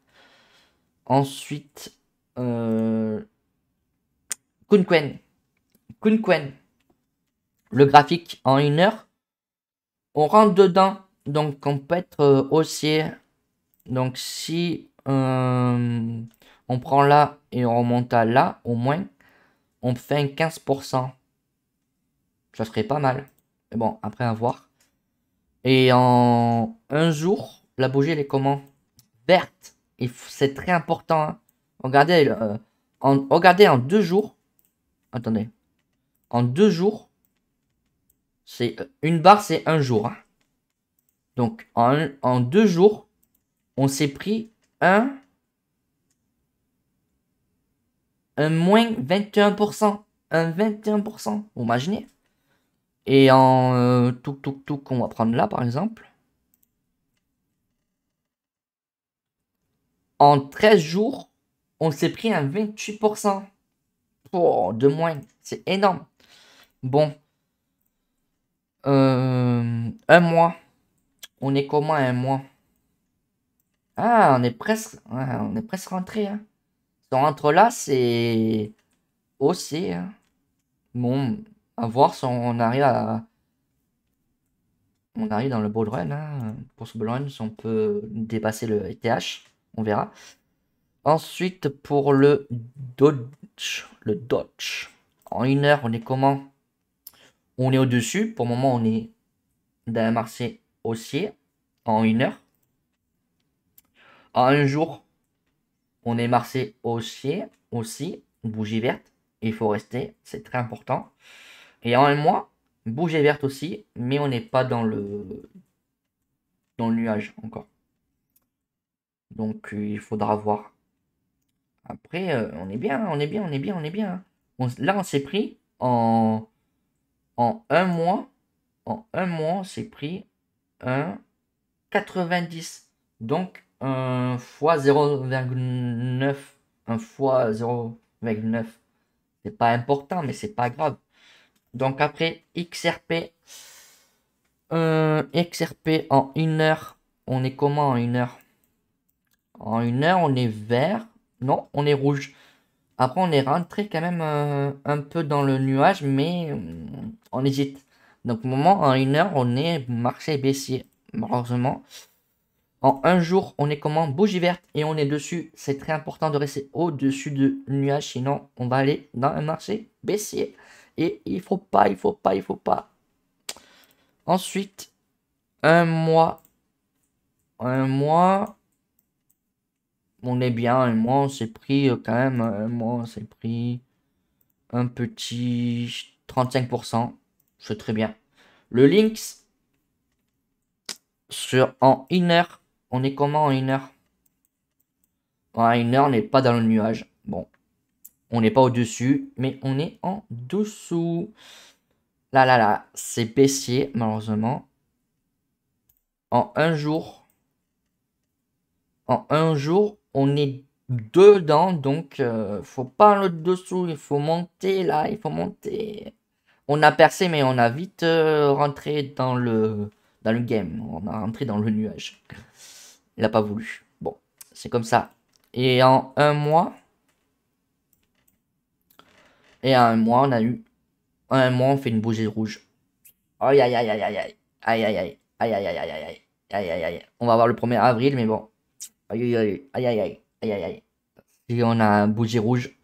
Ensuite, euh, Kun Le graphique en une heure. On rentre dedans. Donc on peut être euh, haussier donc si euh, on prend là et on remonte à là, au moins, on fait un 15%. Ça serait pas mal. Mais bon, après à voir. Et en un jour, la bougie, elle est comment Verte. c'est très important. Hein. Regardez, euh, en, en deux jours. Attendez. En deux jours, c'est euh, une barre, c'est un jour. Hein. Donc en deux jours, on s'est pris un, un moins 21%. Un 21%, vous imaginez Et en euh, tout, tout, tout qu'on va prendre là, par exemple. En 13 jours, on s'est pris un 28%. Oh, de moins, c'est énorme. Bon. Euh, un mois. On est comment un mois ah, on est presque, on est presque rentré. Hein. Si on rentre là, c'est haussier. Hein. Bon, à voir si on arrive à. On arrive dans le ball hein. Pour ce ball si on peut dépasser le ETH, on verra. Ensuite, pour le Dodge. Le Dodge. En une heure, on est comment On est au-dessus. Pour le moment, on est dans un marché haussier en une heure un jour, on est marcé aussi, aussi, bougie verte. Il faut rester, c'est très important. Et en un mois, bougie verte aussi, mais on n'est pas dans le, dans le nuage encore. Donc euh, il faudra voir. Après, euh, on est bien, on est bien, on est bien, on est bien. Hein. On, là, on s'est pris en, en un mois. En un mois, on s'est pris un 90. Donc, 1 fois 0,9. 1 fois 0,9. C'est pas important, mais c'est pas grave. Donc après, XRP. Euh, XRP en une heure. On est comment en une heure En une heure, on est vert. Non, on est rouge. Après, on est rentré quand même euh, un peu dans le nuage, mais on hésite. Donc, au moment, en une heure, on est marché baissier. Malheureusement, en un jour, on est comme bougie verte et on est dessus. C'est très important de rester au-dessus de nuages, sinon on va aller dans un marché baissier. Et il faut pas, il faut pas, il faut pas. Ensuite, un mois. Un mois. On est bien, un mois, c'est s'est pris euh, quand même. Un mois, on s'est pris un petit 35%. C'est très bien. Le Lynx, sur en inner. On est comment en une heure En bah, une heure, on n'est pas dans le nuage. Bon. On n'est pas au-dessus, mais on est en dessous. Là, là, là, c'est baissier, malheureusement. En un jour, en un jour, on est dedans, donc euh, faut pas le dessous, il faut monter là, il faut monter. On a percé, mais on a vite euh, rentré dans le, dans le game, on a rentré dans le nuage. Il n'a pas voulu. Bon, c'est comme ça. Et en un mois, et en un mois, on a eu, en un mois, on fait une bougie rouge. Aïe aïe aïe aïe aïe aïe aïe aïe aïe aïe aïe aïe aïe aïe aïe aïe. On va avoir le 1er avril, mais bon. Aïe aïe aïe aïe aïe aïe aïe aïe. Et on a un bougie rouge.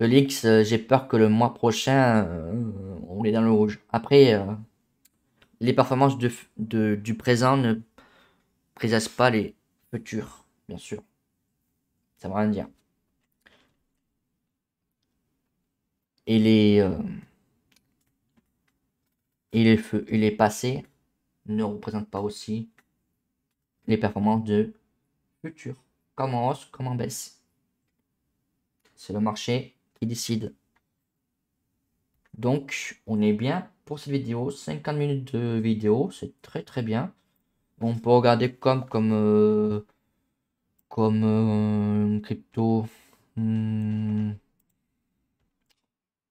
Le Lix, j'ai peur que le mois prochain, on est dans le rouge. Après, les performances de, de, du présent ne présage pas les futurs, bien sûr. Ça veut rien dire. Et les, euh, et les, et les passés ne représentent pas aussi les performances de futur. Comme en hausse, comme baisse. C'est le marché qui décide. Donc, on est bien pour cette vidéo. 50 minutes de vidéo, c'est très très bien on peut regarder comme comme euh, comme euh, crypto hmm.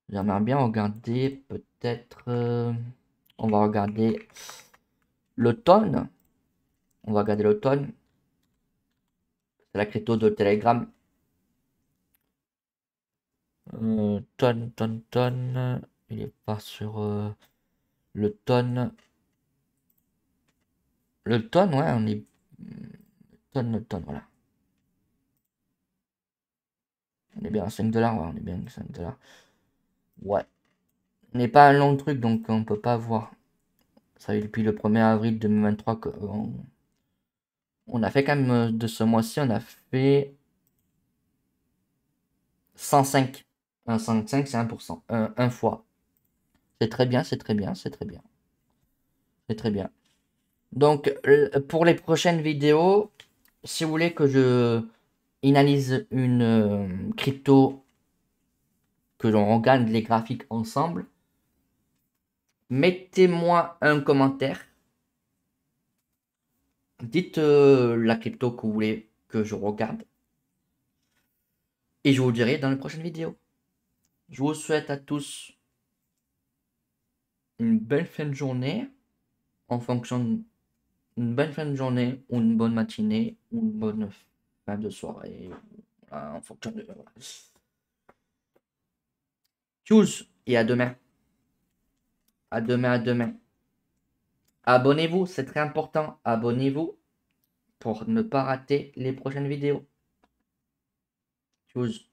j'aimerais bien regarder peut-être euh, on va regarder l'automne on va regarder l'automne c'est la crypto de telegram tonne tonne tonne il est pas sur le tonne le tonne, ouais, on est. le hum, tonne, hum, hum, voilà. On est bien à 5 dollars, ouais, on est bien à 5 dollars. Ouais. On n'est pas un long truc, donc on peut pas voir. Ça eu depuis le 1er avril 2023 que. On, a fait quand même euh, de ce mois-ci, on a fait 105. 105, c'est 1%. 1, 1 fois. C'est très bien, c'est très bien, c'est très bien. C'est très bien. Donc, pour les prochaines vidéos, si vous voulez que je analyse une euh, crypto, que l'on regarde les graphiques ensemble, mettez-moi un commentaire. Dites euh, la crypto que vous voulez que je regarde. Et je vous dirai dans les prochaines vidéos. Je vous souhaite à tous une belle fin de journée en fonction de une bonne fin de journée ou une bonne matinée ou une bonne fin de soirée en fonction de et à demain. À demain, à demain. Abonnez-vous, c'est très important. Abonnez-vous pour ne pas rater les prochaines vidéos. Tchuss.